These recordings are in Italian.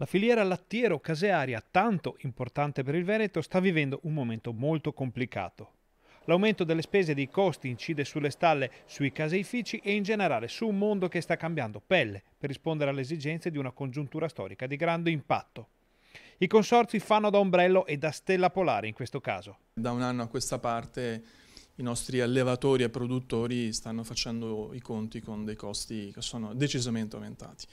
La filiera lattiero-casearia, tanto importante per il Veneto, sta vivendo un momento molto complicato. L'aumento delle spese e dei costi incide sulle stalle, sui caseifici e in generale su un mondo che sta cambiando pelle per rispondere alle esigenze di una congiuntura storica di grande impatto. I consorzi fanno da ombrello e da stella polare in questo caso. Da un anno a questa parte i nostri allevatori e produttori stanno facendo i conti con dei costi che sono decisamente aumentati.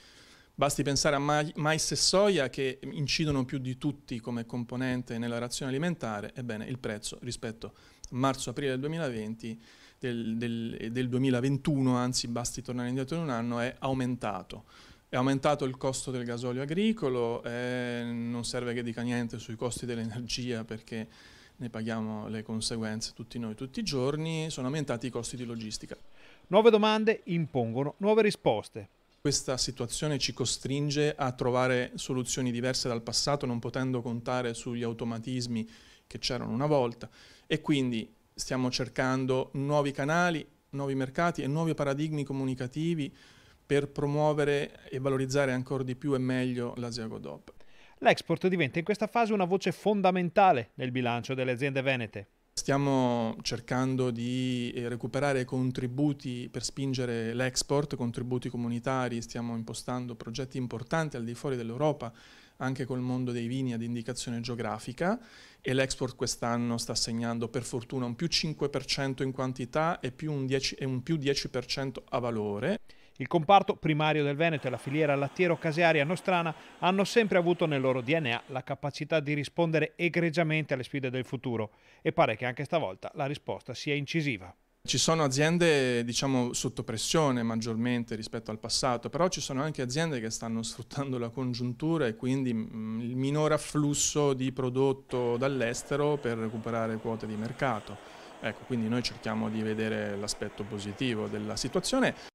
Basti pensare a mais e soia che incidono più di tutti come componente nella razione alimentare, ebbene il prezzo rispetto a marzo-aprile del 2020 del, del, del 2021, anzi basti tornare indietro in un anno, è aumentato. È aumentato il costo del gasolio agricolo, eh, non serve che dica niente sui costi dell'energia perché ne paghiamo le conseguenze tutti noi tutti i giorni, sono aumentati i costi di logistica. Nuove domande impongono nuove risposte. Questa situazione ci costringe a trovare soluzioni diverse dal passato, non potendo contare sugli automatismi che c'erano una volta e quindi stiamo cercando nuovi canali, nuovi mercati e nuovi paradigmi comunicativi per promuovere e valorizzare ancora di più e meglio l'Asiago DOP. L'export diventa in questa fase una voce fondamentale nel bilancio delle aziende venete stiamo cercando di eh, recuperare contributi per spingere l'export, contributi comunitari, stiamo impostando progetti importanti al di fuori dell'Europa, anche col mondo dei vini ad indicazione geografica e l'export quest'anno sta segnando per fortuna un più 5% in quantità e, più un 10, e un più 10% a valore. Il comparto primario del Veneto e la filiera lattiero-casearia nostrana hanno sempre avuto nel loro DNA la capacità di rispondere egregiamente alle sfide del futuro e pare che anche stavolta la risposta sia incisiva. Ci sono aziende diciamo, sotto pressione maggiormente rispetto al passato, però ci sono anche aziende che stanno sfruttando la congiuntura e quindi mm, il minor afflusso di prodotto dall'estero per recuperare quote di mercato. Ecco, quindi noi cerchiamo di vedere l'aspetto positivo della situazione.